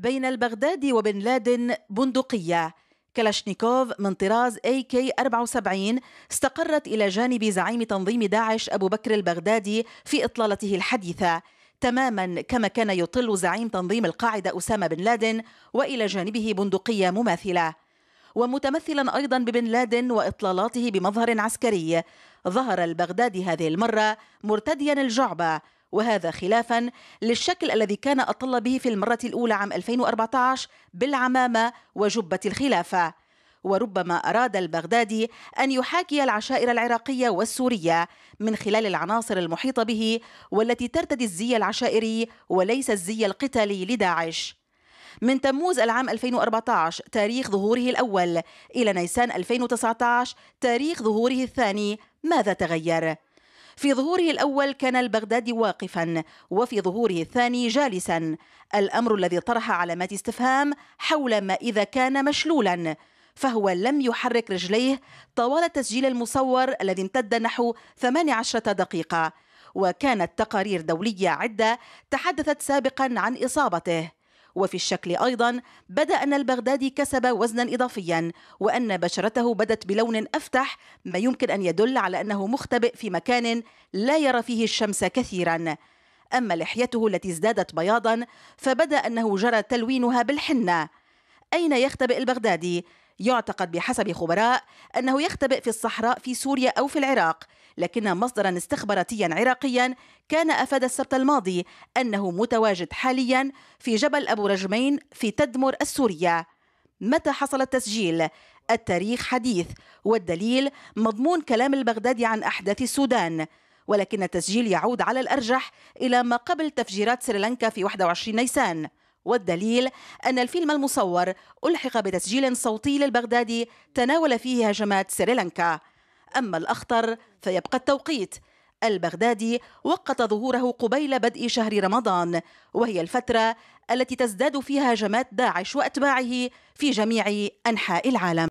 بين البغدادي وبن لادن بندقية كلاشنيكوف من طراز اي كي 74 استقرت إلى جانب زعيم تنظيم داعش أبو بكر البغدادي في إطلالته الحديثة تماما كما كان يطل زعيم تنظيم القاعدة أسامة بن لادن وإلى جانبه بندقية مماثلة ومتمثلا أيضا ببن لادن وإطلالاته بمظهر عسكري ظهر البغدادي هذه المرة مرتديا الجعبة وهذا خلافا للشكل الذي كان أطل به في المرة الأولى عام 2014 بالعمامة وجبة الخلافة وربما أراد البغدادي أن يحاكي العشائر العراقية والسورية من خلال العناصر المحيطة به والتي ترتدي الزي العشائري وليس الزي القتالي لداعش من تموز العام 2014 تاريخ ظهوره الأول إلى نيسان 2019 تاريخ ظهوره الثاني ماذا تغير؟ في ظهوره الأول كان البغدادي واقفا وفي ظهوره الثاني جالسا الأمر الذي طرح علامات استفهام حول ما إذا كان مشلولا فهو لم يحرك رجليه طوال التسجيل المصور الذي امتد نحو 18 دقيقة وكانت تقارير دولية عدة تحدثت سابقا عن إصابته وفي الشكل أيضا بدا أن البغدادي كسب وزنا إضافيا وأن بشرته بدت بلون أفتح ما يمكن أن يدل على أنه مختبئ في مكان لا يرى فيه الشمس كثيرا أما لحيته التي ازدادت بياضا فبدا أنه جرى تلوينها بالحنة أين يختبئ البغدادي؟ يعتقد بحسب خبراء أنه يختبئ في الصحراء في سوريا أو في العراق لكن مصدرا استخباراتيا عراقيا كان أفاد السبت الماضي أنه متواجد حاليا في جبل أبو رجمين في تدمر السورية متى حصل التسجيل؟ التاريخ حديث والدليل مضمون كلام البغدادي عن أحداث السودان ولكن التسجيل يعود على الأرجح إلى ما قبل تفجيرات سريلانكا في 21 نيسان والدليل أن الفيلم المصور ألحق بتسجيل صوتي للبغدادي تناول فيه هجمات سريلانكا أما الأخطر فيبقى التوقيت البغدادي وقت ظهوره قبيل بدء شهر رمضان وهي الفترة التي تزداد فيها هجمات داعش وأتباعه في جميع أنحاء العالم